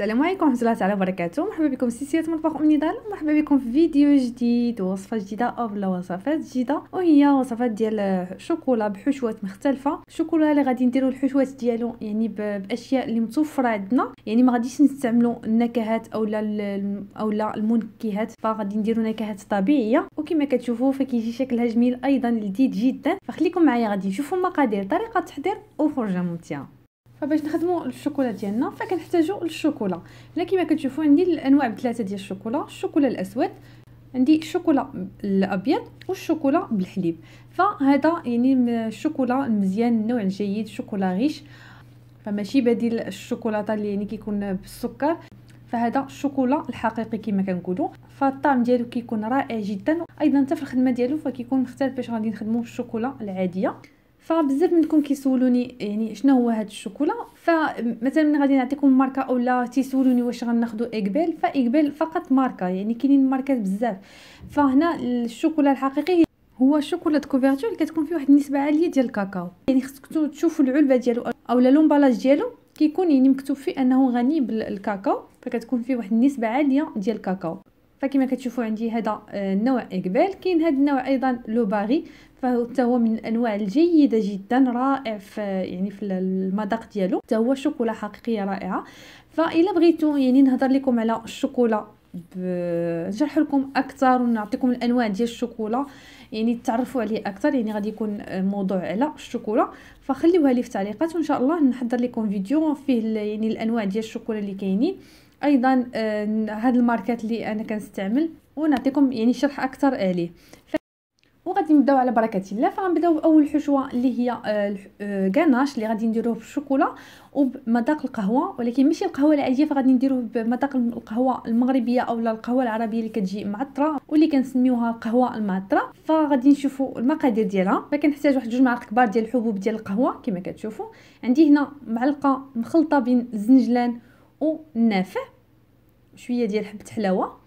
السلام عليكم ورحمه الله تعالى وبركاته مرحبا بكم في سلسله مطبخ ام نضال مرحبا بكم في فيديو جديد ووصفه جديده او بلا وصفات جديده وهي وصفات ديال شوكولا بحشوات مختلفه الشوكولا اللي غادي نديروا الحشوات ديالو يعني باشياء اللي متوفره عندنا يعني ما غاديش نستعملوا النكهات او لا او لا المنكهات فغادي نديروا نكهات طبيعيه وكما كتشوفوا فكيجي شكلها جميل ايضا لذيذ جدا فخليكم معايا غادي نشوفوا مقادير طريقه تحضير وفرجه ممتعه فباش نخدمو الشوكولا ديالنا فكنحتاجو الشوكولا هنا كما كتشوفو عندي الانواع بثلاثه ديال الشوكولا الشوكولا الاسود عندي الشوكولا الابيض والشوكولا بالحليب فهذا يعني الشوكولا المزيان النوع الجيد شوكولا غيش فماشي بديل الشوكولاته اللي يعني كيكون بالسكر فهذا الشوكولا الحقيقي كما كنقولوا فالطعم ديالو كيكون رائع جدا ايضا حتى في الخدمه ديالو فكيكون مختلف باش غادي نخدموا الشوكولا العاديه فبزاف منكم كيسولوني يعني شنو هو هذا الشوكولا فمثلا غادي نعطيكم ماركه اولا تيسولوني واش غناخذوا ايكبيل فايكبيل فقط ماركه يعني كاينين ماركات بزاف فهنا الشوكولا الحقيقي هو شوكولا كوفيرتور اللي كتكون فيه واحد النسبه عاليه ديال الكاكاو يعني خصك تشوفوا العلبه ديالو اولا لومبالاج ديالو كيكون يعني مكتوب فيه انه غني بالكاكاو فكتكون فيه واحد النسبه عاليه ديال الكاكاو فكما كتشوفوا عندي هذا النوع آه، ايكبيل كاين هذا النوع ايضا لو باغي فهو هو من الانواع الجيده جدا رائع في يعني في المذاق ديالو حتى هو شوكولا حقيقيه رائعه فإلا بغيتو يعني نهضر لكم على الشوكولا نشرح لكم اكثر ونعطيكم الانواع ديال الشوكولا يعني تعرفوا عليه اكثر يعني غادي يكون موضوع على الشوكولا فخليوها لي في التعليقات وان شاء الله نحضر لكم فيديو فيه يعني الانواع ديال الشوكولا اللي كاينين ايضا آه، هاد الماركات اللي انا كنستعمل ونعطيكم يعني شرح اكثر عليه وغادي نبداو على بركه الله فغنبداو باول حشوه اللي هي كاناش آه، آه، اللي غادي نديروه بالشوكولا وبمذاق القهوه ولكن ماشي القهوه العاديه فغادي نديروه بمذاق القهوه المغربيه اولا القهوه العربيه اللي كتجي معطره واللي كنسميوها القهوه المعطره فغادي نشوفوا المقادير ديالها فكنحتاج واحد جوج معالق كبار ديال الحبوب ديال القهوه كما كتشوفوا عندي هنا معلقه مخلطه بين الزنجلان والنافع شويه ديال حبه حلاوه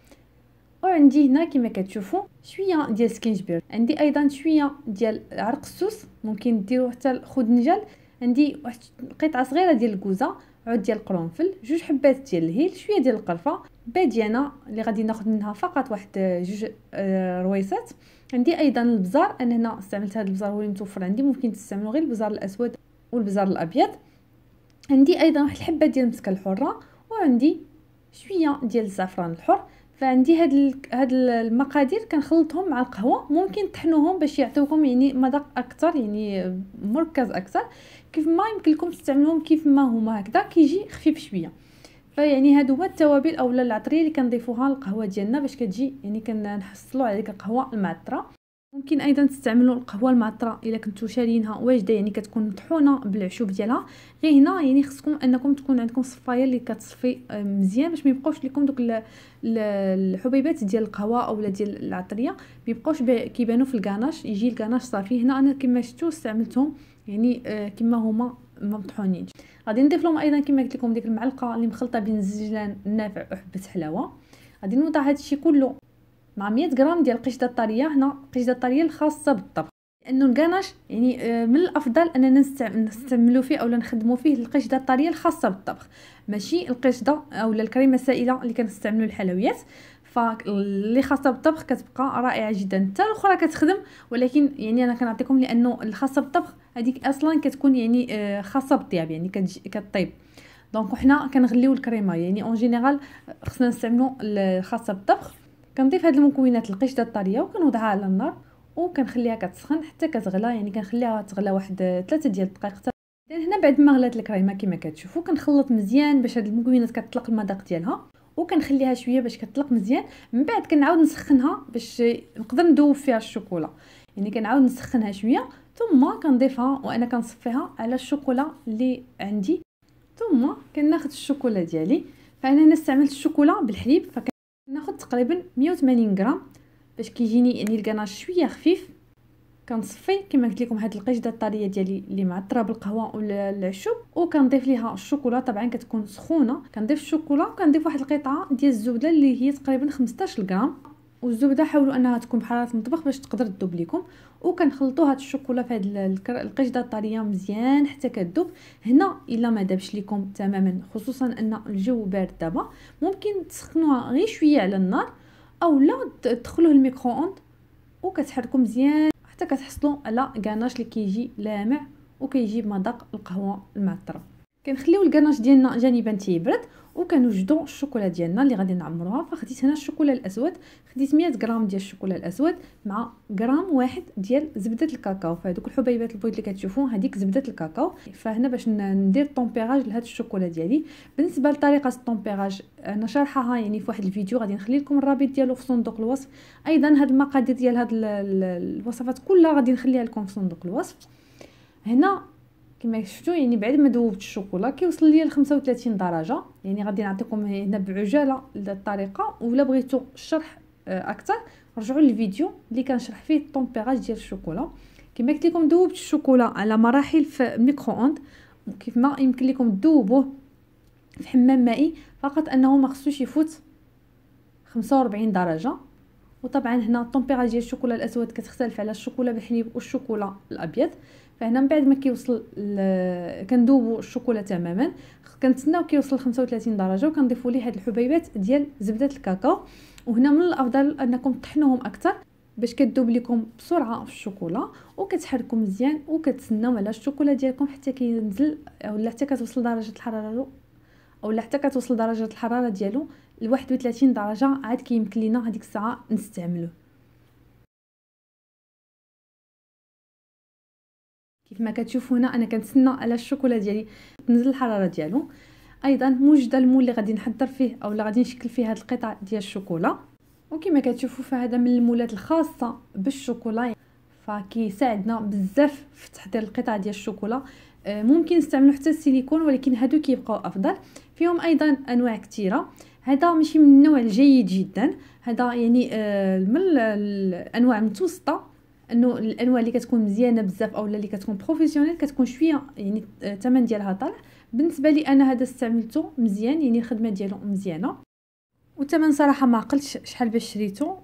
وعندي هنا كما كتشوفوا شويه ديال سكينجبير عندي ايضا شويه ديال عرق السوس ممكن ديروا حتى الخدنجل عندي واحد قطعه صغيره ديال الكوزه عود ديال القرنفل جوج حبات ديال الهيل شويه ديال القرفه باديانه اللي غادي ناخذ منها فقط واحد آه، جوج آه، رويسات عندي ايضا البزار انا هنا استعملت هذا البزار هو اللي متوفر عندي ممكن تستعملوا غير البزار الاسود والبزار الابيض عندي ايضا واحد الحبه ديال المسكه الحره وعندي شويه ديال الزعفران الحر فعندي هاد ال... هاد المقادير كنخلطهم مع القهوه ممكن تحنوهم باش يعطيوكم يعني مذاق اكثر يعني مركز اكثر كيف ما يمكن لكم تستعملوهم كيف ما هما هكذا كيجي خفيف شويه فيعني هادو هما التوابل اولا العطريه اللي كنضيفوها للقهوه ديالنا باش كتجي يعني كنحصلوا على ديك القهوه المعطره ممكن ايضا تستعملوا القهوه المعطره الا كنتو شارينها واجده يعني كتكون مطحونه بالعشوب ديالها غير هنا يعني خصكم انكم تكون عندكم صفايه اللي كتصفي آه، مزيان باش ما يبقاوش لكم دوك الحبيبات ديال القهوه اولا ديال العطريه ما يبقاوش كيبانوا في الكاناش يجي الكاناش صافي هنا انا كما شفتوا استعملتهم يعني آه، كما هما مطحونين غادي نضيف لهم ايضا كما قلت لكم ديك المعلقه اللي مخلطه بين الزجلان النافع وحبه حلاوه غادي نوضع هادشي كله مع 100 غرام ديال القشده الطريه هنا القشده الطريه الخاصه بالطبخ لانه الكناش يعني آه، من الافضل اننا نستعملوا فيه اولا نخدموا فيه القشده الطريه الخاصه بالطبخ ماشي القشده اولا الكريمه السائله اللي كنستعملوا الحلويات فاللي خاصه بالطبخ كتبقى رائعه جدا حتى الاخرى كتخدم ولكن يعني انا كنعطيكم لانه الخاصه بالطبخ هذيك اصلا كتكون يعني آه، خاصه بالطياب يعني كطيب دونك حنا كنغليو الكريمه يعني اون جينيرال خصنا نستعملوا الخاصه بالطبخ كنضيف هاد المكونات القشده الطريه وكنوضعها على النار وكنخليها كتسخن حتى كتغلى يعني كنخليها تغلى واحد ثلاثة ديال الدقائق حتى يعني هنا بعد ما غلات الكريمه كما كتشوفوا كنخلط مزيان باش هاد المكونات كتطلق المذاق ديالها وكنخليها شويه باش كتطلق مزيان من بعد كنعاود نسخنها باش نقدر ندوب فيها الشوكولا يعني كنعاود نسخنها شويه ثم كنضيفها وانا كنصفيها على الشوكولا اللي عندي ثم كناخذ الشوكولا ديالي فانا هنا استعملت الشوكولا بالحليب فك كناخذ تقريبا 180 غرام باش كيجيني يعني الكناش شويه خفيف كنصفي كما قلت لكم هاد القشده الطريه ديالي اللي معطره بالقهوه ولا العشب وكنضيف ليها الشوكولا طبعا كتكون سخونه كنضيف الشوكولا وكنضيف واحد القطعه ديال الزبده اللي هي تقريبا 15 غرام والزبده حاولوا انها تكون بحراره المطبخ باش تقدر تذوب لكم وكنخلطوا هاد الشوكولا في هاد القشده الطريه مزيان حتى كتذوب هنا الا ما دابش لكم تماما خصوصا ان الجو بارد دابا ممكن تسخنوها غير شويه على النار اولا تدخلوه الميكرو اوند وكتحركوا مزيان حتى كتحصلوا على كاناش اللي كيجي لامع وكيجي بمذاق القهوه المعطره كنخليو الكناش ديالنا جانبا تيبرد وكنوجدوا الشوكولا ديالنا اللي غادي نعمروها فخديت هنا الشوكولا الاسود خديت 100 غرام ديال الشوكولا الاسود مع غرام واحد ديال زبده الكاكاو فهذوك الحبيبات البيض اللي كتشوفو هذيك زبده الكاكاو فهنا باش ندير طومبيراج لهاد الشوكولا ديالي بالنسبه لطريقه الطومبيراج انا شارحاها يعني في واحد الفيديو غادي نخلي لكم الرابط ديالو في صندوق الوصف ايضا هاد المقادير ديال هاد الوصفات كلها غادي نخليها لكم في صندوق الوصف هنا كما شفتوا يعني بعد ما ذوبت الشوكولا كيوصل ليا ل 35 درجه يعني غادي نعطيكم هنا بعجاله الطريقه ولا بغيتو الشرح آه، اكثر رجعوا للفيديو اللي كنشرح فيه الطومبيراج ديال الشوكولا كما قلت لكم ذوبت الشوكولا على مراحل في الميكرو اوند كيف ما يمكن لكم تذوبوه في حمام مائي فقط انه ما خصوش يفوت 45 درجه وطبعا هنا الطومبيراج ديال الشوكولا الاسود كتختلف على الشوكولا بالحليب والشوكولا الابيض فهنا من بعد ما كيوصل كندوبوا الشوكولا تماما كنتسناو كيوصل 35 درجه وكنضيفوا ليه هاد الحبيبات ديال زبده الكاكاو وهنا من الافضل انكم تطحنوهم اكثر باش كدوب لكم بسرعه في الشوكولا وكتحركوا مزيان وكتسناو على الشوكولا ديالكم حتى كينزل ولا حتى كتوصل درجه الحراره اولا حتى كتوصل درجه الحراره ديالو ل 31 درجه عاد كيمكن لينا هذيك الساعه نستعملوه كيف ما كتشوفوا هنا انا كنتسنى على الشوكولا ديالي تنزل الحراره ديالو ايضا موجده المول اللي غادي نحضر فيه او اللي غادي نشكل فيه هذه القطع ديال الشوكولا وكما كتشوفوا فهذا من المولات الخاصه بالشوكولا فكيساعدنا بزاف في تحضير القطع ديال الشوكولا آه، ممكن نستعملوا حتى السيليكون ولكن هادو كيبقاو افضل فيهم ايضا انواع كثيره هذا ماشي من النوع الجيد جدا هذا يعني آه، من الانواع المتوسطه انه الانواع اللي كتكون مزيانه بزاف اولا اللي كتكون بروفيسيونيل كتكون شويه يعني الثمن ديالها طالع بالنسبه لي انا هذا استعملته مزيان يعني الخدمه ديالو مزيانه والثمن صراحه ما عقلتش شحال باش شريته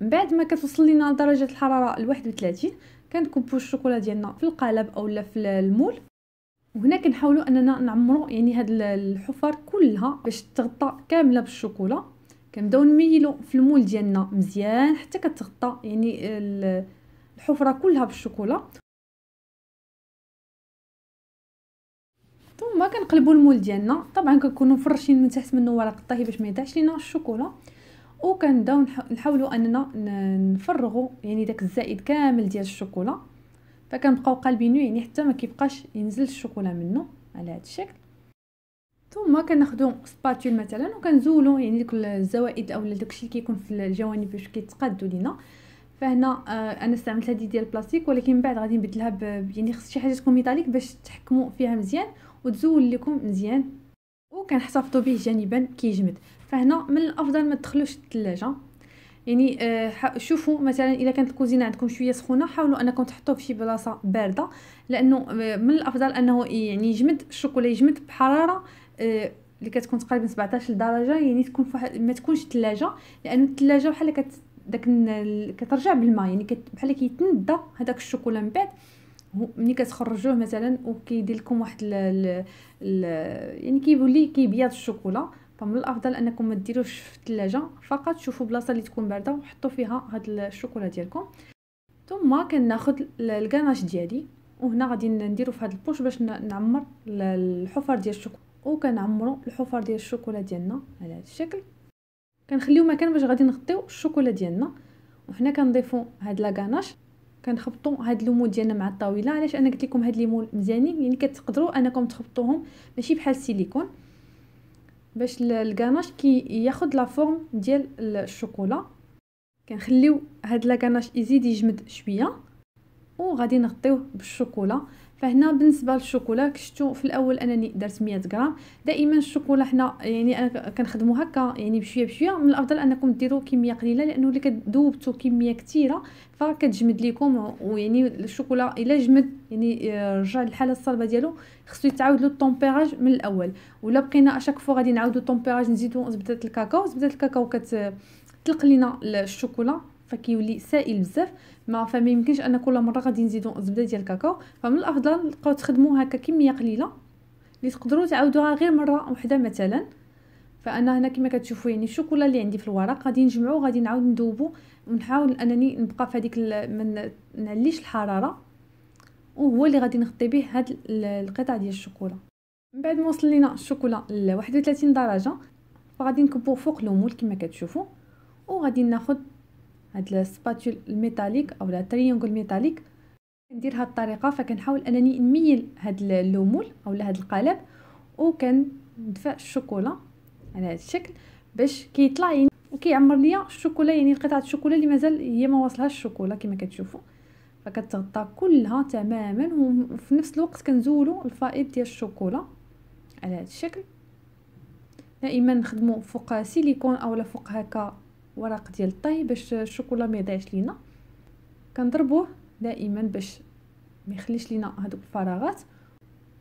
من بعد ما كتوصل لينا درجه الحراره ال 31 كنكبوا الشوكولا ديالنا في القالب اولا في المول وهنا كنحاولوا اننا نعمروا يعني هاد الحفر كلها باش تغطى كامله بالشوكولا كنبداو نميلو في المول ديالنا مزيان حتى كتغطى يعني الحفره كلها بالشوكولا ثم كنقلبوا المول ديالنا طبعا كنكونوا مفرشين من تحت منه ورق الطهي باش ما يضيعش لينا الشوكولا وكنبداو نحاولوا اننا نفرغوا يعني داك الزائد كامل ديال الشوكولا فكنبقاو قالبينو يعني حتى ما كيبقاش ينزل الشوكولا منه على هذا الشكل ثم كناخذوا سباتول مثلا وكنزولوا يعني ديك الزوائد اولا داكشي اللي كيكون في الجوانب باش كيتقادوا لينا فهنا آه انا استعملت هذه ديال البلاستيك ولكن من بعد غادي نبدلها ب يعني خص شي حاجه تكون ميتاليك باش تحكموا فيها مزيان وتزول لكم مزيان وكنحتفظوا به جانبا كيجمد فهنا من الافضل ما تدخلوش الثلاجه يعني آه شوفوا مثلا الا كانت الكوزينه عندكم شويه سخونه حاولوا انكم تحطوه في شي بلاصه بارده لانه آه، من الافضل انه يعني يجمد الشوكولا يجمد بحراره اللي كتكون تقريبا 17 درجه يعني تكون فواحد ما تكونش ثلاجه لانه الثلاجه بحال كت داك كترجع بالماء يعني بحال كيتندى هذاك الشوكولا من بعد ملي كتخرجوه مثلا وكيدير لكم واحد ال ال ال يعني كيولي كيبيض الشوكولا فمن الافضل انكم ما ديروش في الثلاجه فقط شوفوا بلاصه اللي تكون بارده وحطوا فيها هاد الشوكولا ديالكم ثم كناخذ الكاناش ديالي وهنا غادي نديرو في هاد البوش باش نعمر الحفر ديال الشوكولا وكنعمروا الحفر ديال الشوكولا ديالنا على هذا الشكل كنخليو مكان باش غادي نغطيو الشوكولا ديالنا وحنا كنضيفوا هاد لاكاناش كنخبطوا هاد الليمون ديالنا مع الطاوله علاش انا قلت لكم هاد الليمون مزيانين يعني كتقدروا انكم تخبطوهم ماشي بحال السيليكون باش الكاناش كي ياخذ لا فورم ديال الشوكولا كنخليو هاد لاكاناش يزيد يجمد شويه وغادي نغطيوه بالشوكولا فهنا بالنسبه للشوكولا كشتو في الاول انني درت 100 غرام دائما الشوكولا حنا يعني انا كنخدمو هكا يعني بشويه بشويه من الافضل انكم ديروا كميه قليله لانه اللي كذوبتوا كميه كثيره فكتجمد ليكم ويعني الشوكولا الا جمد يعني آه، رجع للحاله الصلبه ديالو خصو يتعاود له الطومبيراج من الاول ولا بقينا اشاك فوا غادي نعاودو الطومبيراج نزيدو زبده الكاكاو زبده الكاكاو كت آه، تلق لينا الشوكولا فكيولي سائل بزاف ما فما يمكنش ان كل مره غادي نزيدو زبده ديال الكاكاو فمن الافضل تبقاو تخدمو هكا كميه قليله اللي تقدروا تعاودوها غير مره وحده مثلا فانا هنا كما كتشوفوا يعني الشوكولا اللي عندي في الورق غادي نجمعو غادي نعاود ندوبو ونحاول انني نبقى في هذيك من نعليش الحراره وهو اللي غادي نغطي به هاد القطع ديال الشوكولا من بعد ما وصل لينا الشوكولا ل 31 درجه فغادي نكبوه فوق المول كما كتشوفوا وغادي ناخذ هاد السباتول الميتاليك او لا ترينجل ميتاليك كندير هاد الطريقه فكنحاول انني نميل هاد اللومول او هاد القالب وكندفع الشوكولا على هاد الشكل باش كيطلع يعني وكيعمر ليا الشوكولا يعني قطعه الشوكولا اللي مازال هي ما واصلهاش الشوكولا كما كتشوفوا فكتغطى كلها تماما وفي نفس الوقت كنزولو الفائض ديال الشوكولا على هاد الشكل دائما نخدمو فوق سيليكون اولا فوق هكا ورق ديال الطهي باش الشوكولا ما يضيعش لينا كنضربوه دائما باش ما يخليش لينا هذوك الفراغات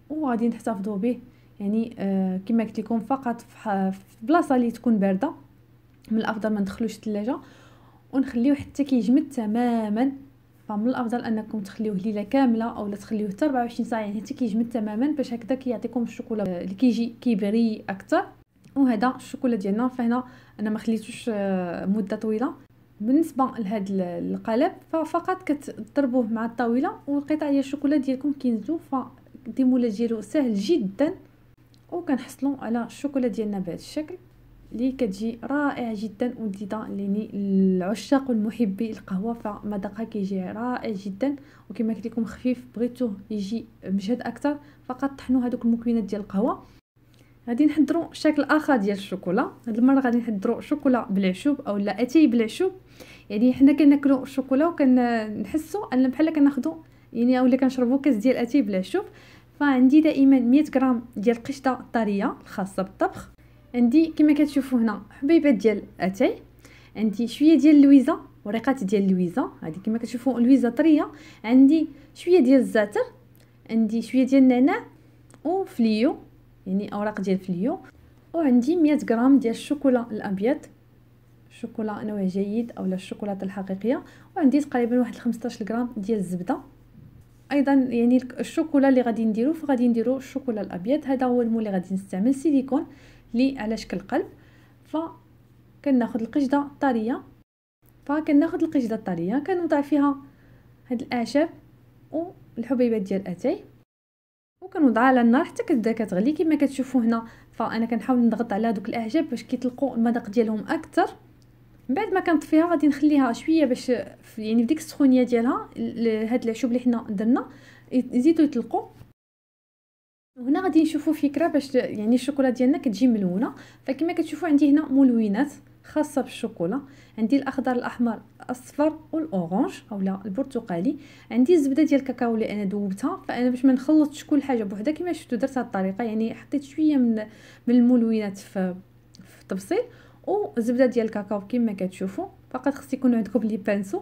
وغادي نحتفظوا به يعني آه كما قلت لكم فقط في بلاصه اللي تكون بارده من الافضل ما ندخلوش الثلاجه ونخليوه حتى كيجمد تماما فمن الافضل انكم تخليوه ليله كامله اولا تخليوه حتى 24 ساعه يعني حتى كيجمد تماما باش هكذا كيعطيكم الشوكولا اللي كيجي كيبري اكثر وهذا الشوكولا ديالنا فهنا انا ما خليتوش آه، مده طويله بالنسبه لهاد القالب ففقط كتضربوه مع الطاوله والقطع ديال الشوكولا ديالكم كينزلو فالديمولا ديالو سهل جدا وكنحصلوا على الشوكولا ديالنا بهذا الشكل اللي كتجي رائع جدا ولذيذه ليني العشاق والمحبي القهوه فمذاقها كيجي رائع جدا وكما قلت لكم خفيف بغيتوه يجي مجهد اكثر فقط طحنوا هذوك المكونات ديال القهوه غادي نحضروا شكل اخر ديال الشوكولا هاد المره غادي نحضروا شوكولا بالعشوب اولا اتاي بالعشوب يعني حنا كناكلوا الشوكولا وكنحسوا ان بحال كناخذوا يعني اولا كنشربوا كاس ديال اتاي بالعشوب فعندي دائما 100 غرام ديال القشطه الطريه الخاصه بالطبخ عندي كما كتشوفوا هنا حبيبات ديال اتاي عندي شويه ديال اللويزه ورقات ديال اللويزه هذه كما كتشوفوا اللويزه طريه عندي شويه ديال الزعتر عندي شويه ديال النعناع وفليو يعني اوراق ديال فليو وعندي 100 غرام ديال الشوكولا الابيض الشوكولا نوع جيد اولا الشوكولاته الحقيقيه وعندي تقريبا واحد 15 غرام ديال الزبده ايضا يعني الشوكولا اللي غادي نديرو فغادي نديرو الشوكولا الابيض هذا هو المول اللي غادي نستعمل سيليكون لي على شكل قلب ف كناخذ القشده الطريه كناخذ القشده الطريه كنوضع فيها هاد الاعشاب والحبيبات ديال اتاي وكنوضعها على النار حتى كتبدا كتغلي كما كتشوفوا هنا فانا كنحاول نضغط على دوك الاعجاب باش كيطلقوا المذاق ديالهم اكثر من بعد ما كنطفيها غادي نخليها شويه باش يعني ديك السخونيه ديالها هاد العشوب اللي حنا درنا يزيدوا يطلقوا وهنا غادي نشوفوا فكره باش يعني الشوكولا ديالنا كتجي ملونه فكما كتشوفوا عندي هنا ملونات خاصه بالشوكولا عندي الاخضر الاحمر الاصفر والاورانج اولا البرتقالي عندي الزبده ديال الكاكاو اللي انا دوبتها فانا باش ما نخلطش كل حاجه بوحدها كما شفتوا درت هاد الطريقه يعني حطيت شويه من من الملونات في في التبصيل وزبدة ديال الكاكاو كما كتشوفوا فقط خص يكون عندكم لي بانسو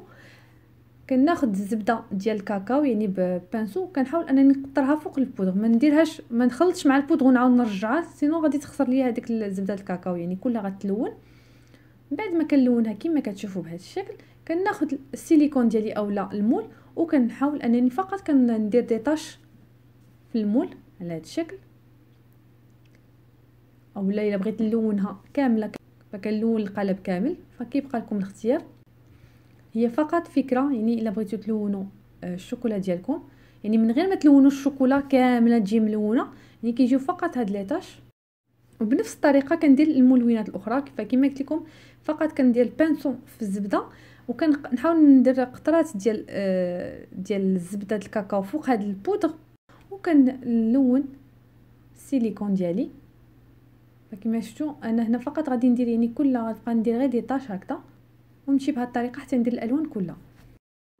كناخد الزبده ديال الكاكاو يعني ببانسو كنحاول انني نقطرها فوق البودغ ما نديرهاش ما نخلطش مع البودغ ونعاود نرجعها سينو غادي تخسر ليا هذيك الزبده الكاكاو يعني كلها غتلون بعد ما كنلونها كما كتشوفوا بهذا الشكل كناخذ السيليكون ديالي اولا المول وكنحاول انني فقط كندير دي طاش في المول على هذا الشكل اولا الا بغيت نلونها كامله فكنلون القالب كامل فكيبقى لكم الاختيار هي فقط فكره يعني الا بغيتو تلونوا آه، الشوكولا ديالكم يعني من غير ما تلونوا الشوكولا كامله تجي ملونه يعني كيجيو فقط هاد لي طاش وبنفس الطريقه كندير الملونات الاخرى كيف كما قلت لكم فقط كندير البانسون في الزبده وكنحاول ندير قطرات ديال آه ديال زبده الكاكاو فوق هذا البودر وكنلون السيليكون ديالي كما شفتوا انا هنا فقط غادي ندير يعني كلها غنبقى ندير غير دي طاش هكذا ونمشي بهذه الطريقه حتى ندير الالوان كلها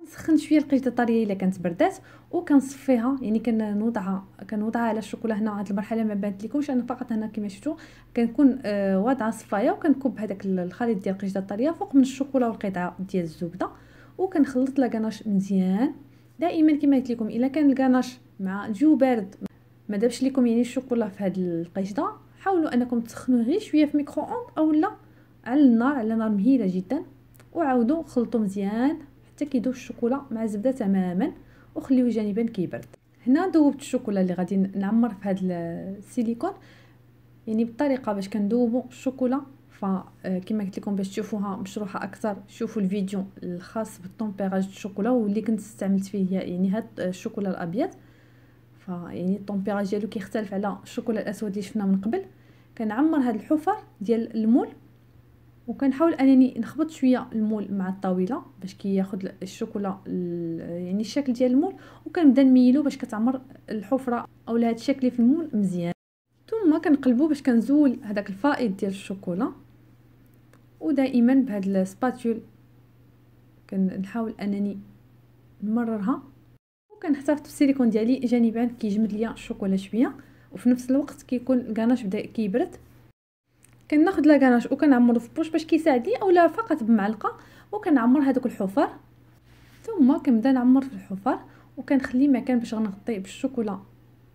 نسخن شويه القشده الطريه الا كانت بردات وكنصفيها يعني كنوضعها كنوضعها على الشوكولا هنا هاد المرحله ما بانت لكمش انا فقط هنا كما شفتوا كنكون آه واضعه صفايه وكنكب هذاك الخليط ديال القشده الطريه فوق من الشوكولا والقطعه ديال الزبده وكنخلط لاكاناش مزيان دائما كما قلت لكم الا كان الكاناش مع الجو بارد ما دابش لكم يعني الشوكولا في هاد القشده حاولوا انكم تسخنوه غير شويه في ميكرو اوند اولا على النار على نار مهيله جدا وعاودوا خلطوا مزيان حتى كيدوب الشوكولا مع الزبده تماما وخليوه جانبا كيبرد هنا ذوبت الشوكولا اللي غادي نعمر في هذا السيليكون يعني بالطريقه باش كندوبوا الشوكولا فكما آه، قلت لكم باش تشوفوها مشروحه اكثر شوفوا الفيديو الخاص بالطومبيراج الشوكولا واللي كنت استعملت فيه يعني هاد الشوكولا الابيض فيعني الطومبيراج ديالو كيختلف على الشوكولا الاسود اللي شفنا من قبل كنعمر هاد الحفر ديال المول وكنحاول انني نخبط شويه المول مع الطاوله باش كياخد كي الشوكولا يعني الشكل ديال المول وكنبدا نميلو باش كتعمر الحفره اولا هذا الشكل في المول مزيان ثم كنقلبو باش كنزول هذاك الفائض ديال الشوكولا ودائما بهاد السباتول كنحاول انني نمررها وكنحتفظ بالسيليكون ديالي جانبا كيجمد ليا الشوكولا شويه وفي نفس الوقت كيكون الكاناش بدا كيبرد كناخذ لاكاناش وكنعمر في بوش باش كيساعدني اولا فقط بمعلقه وكنعمر هذوك الحفر ثم كنبدا نعمر في الحفر وكنخلي مكان باش غنغطي بالشوكولا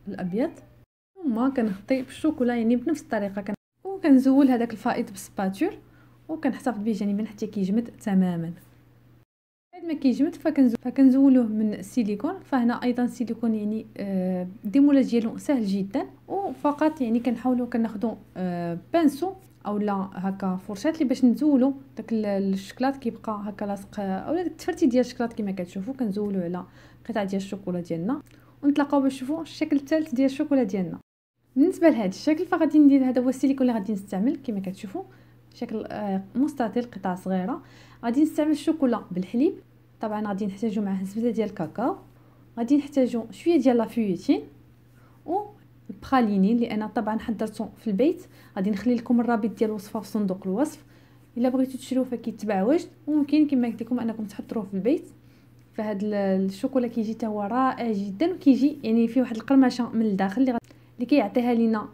الابيض ثم كنغطي بالشوكولا يعني بنفس الطريقه كن... وكنزول هذاك الفائض بالسباتول وكنحتفظ به جانبا يعني حتى كيجمد تماما بعد ما كيجمد فكنزولوه من السيليكون فهنا ايضا السيليكون يعني آه، ديمولاج ديالو سهل جدا وفقط يعني كنحاولوا كناخذوا آه، بانسو اولا هكا فرشاه اللي باش نزولو داك الشكلاط كيبقى هكا لاصق اولا التفرتي ديال الشكلاط كما كتشوفوا كنزولو على قطع ديال الشوكولا ديالنا ونتلاقاو باش نشوفوا الشكل الثالث ديال الشوكولا ديالنا بالنسبه لهذا الشكل فغادي ندير هذا هو السيليكون اللي غادي نستعمل كما كتشوفوا شكل آه، مستطيل قطع صغيره غادي نستعمل الشوكولا بالحليب طبعا غادي نحتاجو معاه زبده ديال الكاكاو غادي نحتاجو شويه ديال لافيوتين و اللي انا طبعا حضرته في البيت غادي نخلي لكم الرابط ديال الوصفه في صندوق الوصف الا بغيتو تشريوه فكيتباع واجد وممكن كما قلت لكم انكم تحضروه في البيت فهاد الشوكولا كيجي حتى هو رائع جدا وكيجي يعني فيه واحد القرمشه من الداخل اللي, غد... اللي كيعطيها لينا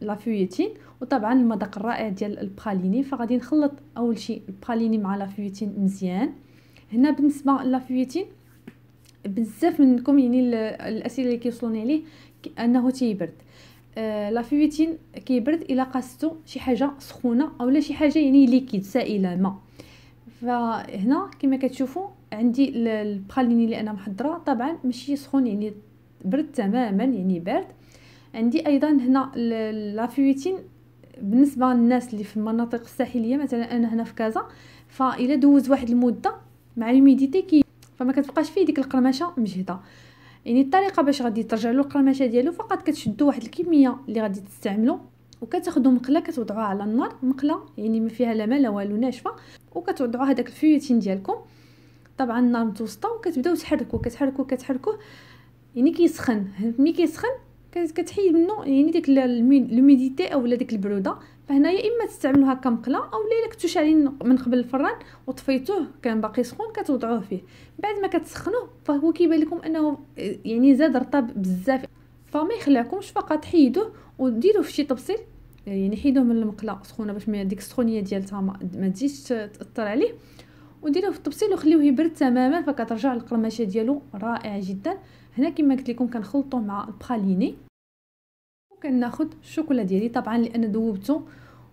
لافيوتين وطبعا المذاق الرائع ديال البراليني فغادي نخلط اول شيء البراليني مع لافيوتين مزيان هنا بالنسبه لافيوتين بزاف منكم يعني الاسئله اللي كيوصلوني عليه انه تيبرد آه، لا لافيوتين كيبرد الا قاستو شي حاجه سخونه اولا شي حاجه يعني ليكيد سائله ما فهنا كما كتشوفوا عندي البخاليني اللي انا محضره طبعا ماشي سخون يعني برد تماما يعني بارد عندي ايضا هنا لافيوتين بالنسبه للناس اللي في المناطق الساحليه مثلا انا هنا في كازا فإلا دوز واحد المده مع الميديتي كي فما كتبقاش فيه ديك القرمشه مجهده يعني الطريقه باش غادي ترجع له القرمشه ديالو فقط كتشدوا واحد الكميه اللي غادي تستعملوا وكتاخذوا مقله كتوضعوها على النار مقله يعني ما فيها لا ما لا والو ناشفه وكتوضعوا هذاك الفيوتين ديالكم طبعا النار متوسطه وكتبداو تحركوا كتحركوا كتحركوه يعني كيسخن ملي كيسخن كانت كتحيد منه يعني ديك لوميديتي اولا ديك البروده فهنايا اما تستعملو هكا مقله اولا الا كنتو شاعلين من قبل الفران وطفيتوه كان باقي سخون كتوضعوه فيه بعد ما كتسخنوه فهو كيبان لكم انه آه، يعني زاد رطب بزاف فما يخلعكمش فقط حيدوه وديروه في شي طبسيل آه، يعني حيدوه من المقله سخونه باش ما ديك السخونيه ديالتها ما تجيش تاثر عليه وديروه في الطبسيل وخليوه يبرد تماما فكترجع القرمشه ديالو رائع جدا هنا كما قلت لكم كنخلطوه مع البخاليني كان الشوكولا ديالي طبعا لان ذوبته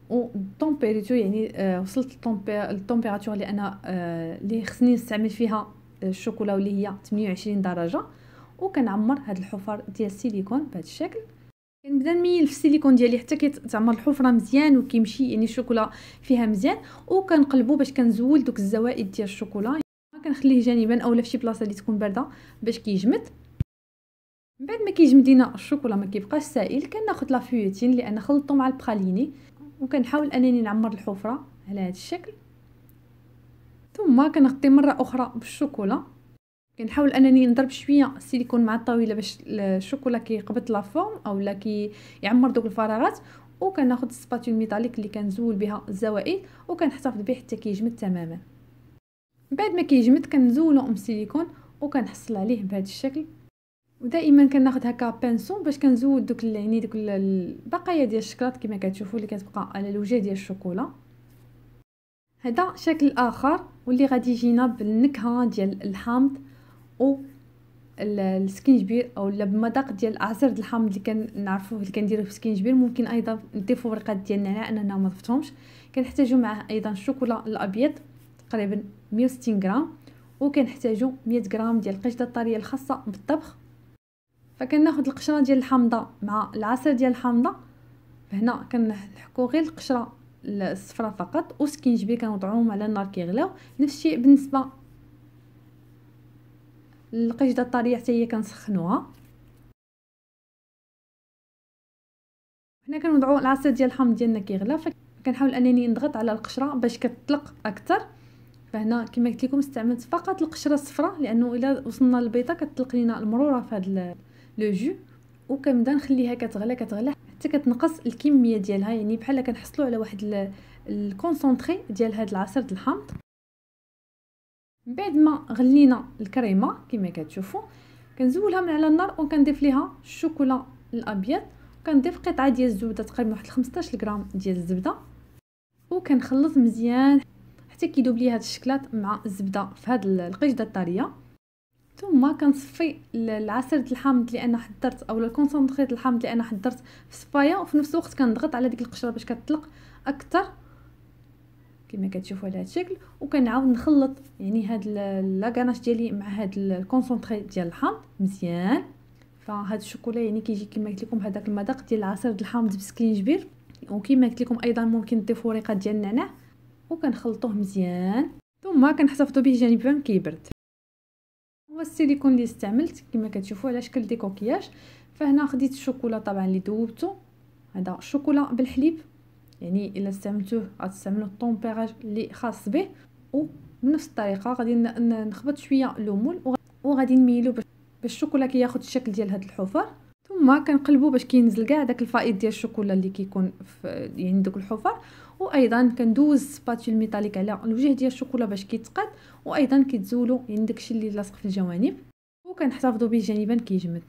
وطومبيريتو يعني آه وصلت للطومبيراتور اللي انا آه، اللي آه خصني نستعمل فيها آه، الشوكولا واللي هي 28 درجه وكنعمر هاد الحفر ديال السيليكون بهذا الشكل كنبدا نميل في السيليكون ديالي حتى كيتعمر الحفره مزيان وكيمشي يعني الشوكولا فيها مزيان وكنقلبو باش كنزول دوك الزوائد ديال الشوكولا كنخليه جانبا اولا فشي بلاصه اللي تكون بارده باش كيجمد كي من بعد ما كيجمد الشوكولا ما كيبقاش سائل كناخذ لافيوتين لان خلطته مع البراليني وكنحاول انني نعمر الحفره على هذا الشكل ثم كنغطي مره اخرى بالشوكولا كنحاول انني نضرب شويه السيليكون مع الطاوله باش الشوكولا كيقبط لا فورم اولا كيعمر دوك الفراغات وكناخذ السباتول ميتاليك اللي كنزول بها الزوائد وكنحتفظ به حتى كيجمد تماما بعد ما كيجمد كنزولو ام سيليكون وكنحصل عليه بهذا الشكل ودائما كناخذ هكا بانسون باش كنزود دوك يعني دوك البقايا ديال الشكلاط كما كتشوفوا اللي كتبقى على الوجه ديال الشوكولا هذا شكل اخر واللي غادي يجينا بالنكهه ديال الحامض و السكينجبير او بمذاق ديال العصير ديال الحامض اللي كنعرفوه اللي كنديروه في السكينجبير ممكن ايضا نضيفوا ورقات ديال النعناع اننا ما ضفتهمش كنحتاجو معاه ايضا الشوكولا الابيض تقريبا 160 غرام وكنحتاجو 100 غرام ديال القشده الطريه الخاصه بالطبخ فكناخد القشره ديال الحامضه مع العسل ديال الحامضه هنا كنحكو غير القشره الصفراء فقط وسكينجبير كنوضعوهم على النار كيغلاو نفس الشيء بالنسبه القشده الطريه حتى هي كنسخنوها هنا كنوضعو العسل ديال الحامض ديالنا كيغلى فكنحاول انني نضغط على القشره باش كتطلق اكثر فهنا كما قلت لكم استعملت فقط القشره الصفراء لانه الا وصلنا للبيضه كتطلق لينا المروره في هذا لو جو وكنبدا نخليها كتغلى كتغلى حتى كتنقص الكميه ديالها يعني بحال كنحصلوا على واحد الكونسونطري ديال هاد العصير ديال الحامض من بعد ما غلينا الكريمه كما كتشوفوا كنزولها من على النار وكنضيف ليها الشوكولا الابيض كنضيف قطعه ديال الزبده تقريبا واحد 15 غرام ديال الزبده وكنخلط مزيان حتى كيدوب لي هاد الشكلاط مع الزبده في هاد القشده الطريه ثم كنصفي العصيرة الحامض اللي انا حضرت اولا الكونسونطريط الحامض اللي انا حضرت في سبايا وفي نفس الوقت كنضغط على ديك القشره باش كتطلق اكثر كما كتشوفوا على هذا الشكل وكنعاود نخلط يعني هاد لاكاناش ديالي مع هاد الكونسونطري ديال الحامض مزيان فهاد الشوكولا يعني كيجي كما قلت لكم هذاك المذاق ديال العصير الحامض بالسكينجبير وكما قلت لكم ايضا ممكن تضيفوا ريقه ديال النعناع وكنخلطوه مزيان ثم كنحتفظوا به جانبا كيبرد هو السيليكون اللي استعملت كما كتشوفوا على شكل دي كوكياج فهنا خديت الشوكولا طبعا اللي ذوبته هذا الشوكولا بالحليب يعني الا استعملتوه غتستعملوا الطومبيراج اللي خاص به وبنفس الطريقه غادي نخبط شويه لومول وغادي نميلو باش الشوكولا كياخذ الشكل ديال هاد الحفر ثم كنقلبو باش كينزل كاع داك الفائض ديال الشوكولا اللي كيكون في يعني دوك الحفر وايضا كندوز سباتول ميتاليك على الوجه ديال الشوكولا باش كيتقاد وايضا كيتزولوا يعني داكشي اللي لاصق في الجوانب وكنحتفظوا به جانبا كيجمد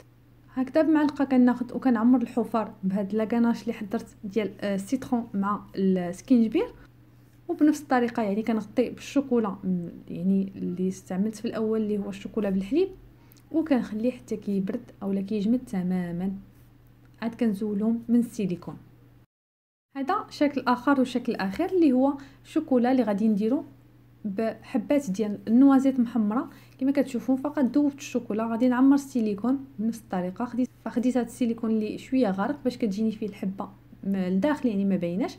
هكذا بمعلقه كناخذ وكنعمر الحفر بهاد لاكاناش اللي حضرت ديال آه، السيترون مع السكينجبير وبنفس الطريقه يعني كنغطي بالشوكولا يعني اللي استعملت في الاول اللي هو الشوكولا بالحليب وكنخليه حتى كيبرد اولا كيجمد تماما عاد كنزولهم من السيليكون هذا شكل اخر وشكل اخر اللي هو الشوكولا اللي غادي نديرو بحبات ديال النوازيت محمره كما كتشوفون فقط ذوبت الشوكولا غادي نعمر السيليكون بنفس الطريقه خديت فخديت هذا السيليكون اللي شويه غارق باش كتجيني فيه الحبه لداخل يعني ما بيناش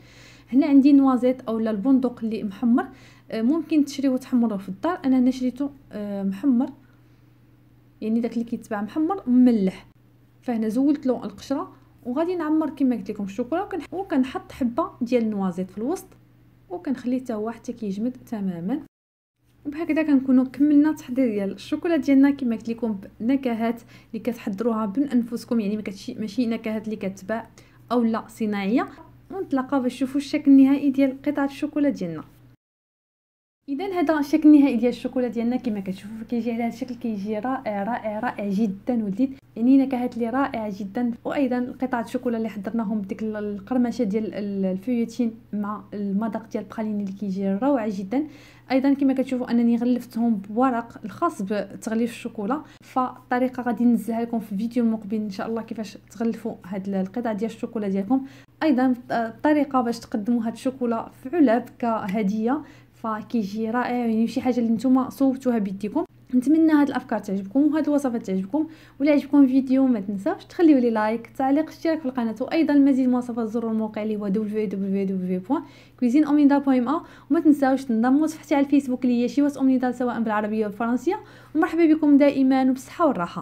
هنا عندي نوازيت اولا البندق اللي محمر آه، ممكن تشريه وتحمره في الدار انا هنا شريته آه، محمر يعني داك اللي كيتباع محمر مملح فهنا زولت له القشره وغادي نعمر كما قلت لكم الشوكولا وكنحط حبه ديال النوازيت في الوسط وكنخليه حتى هو حتى كيجمد تماما وبهكذا كنكونوا كملنا التحضير ديال الشوكولا ديالنا كما قلت لكم بنكهات اللي كتحضروها بانفسكم يعني مكتشي ماشي نكهات اللي كتباع اولا صناعيه ونتلاقاو باش نشوفوا الشكل النهائي ديال قطعه الشوكولا ديالنا اذا هذا الشكل النهائي ديال الشوكولا ديالنا كما كتشوفوا كيجي على هذا الشكل كيجي رائع رائع رائع جدا ولذيذ يعني نكهات اللي رائعه جدا وايضا قطعه الشوكولا اللي حضرناهم بديك القرمشه ديال الفيوتين مع المذاق ديال البخاليني اللي كيجي روعه جدا ايضا كما كتشوفوا انني غلفتهم بورق الخاص بتغليف الشوكولا فالطريقه غادي ننزلها لكم في فيديو مقبل ان شاء الله كيفاش تغلفوا هاد القطع ديال الشوكولا ديالكم ايضا الطريقه آه، باش تقدموا هاد الشوكولا في علب كهديه فكيجي رائع إيه، يعني شي حاجه اللي نتوما صوبتوها بيديكم نتمنى هاد الافكار تعجبكم وهاد الوصفات تعجبكم ولا عجبكم الفيديو ما تنساوش تخليو لي لايك تعليق اشتراك في القناه وايضا المزيد من الوصفات زوروا الموقع اللي هو www.cuisineomnida.ma وما تنساوش تنضموا صفحتي على الفيسبوك اللي هي شيوات اومنيدا سواء بالعربيه والفرنسيه ومرحبا بكم دائما وبالصحه والراحه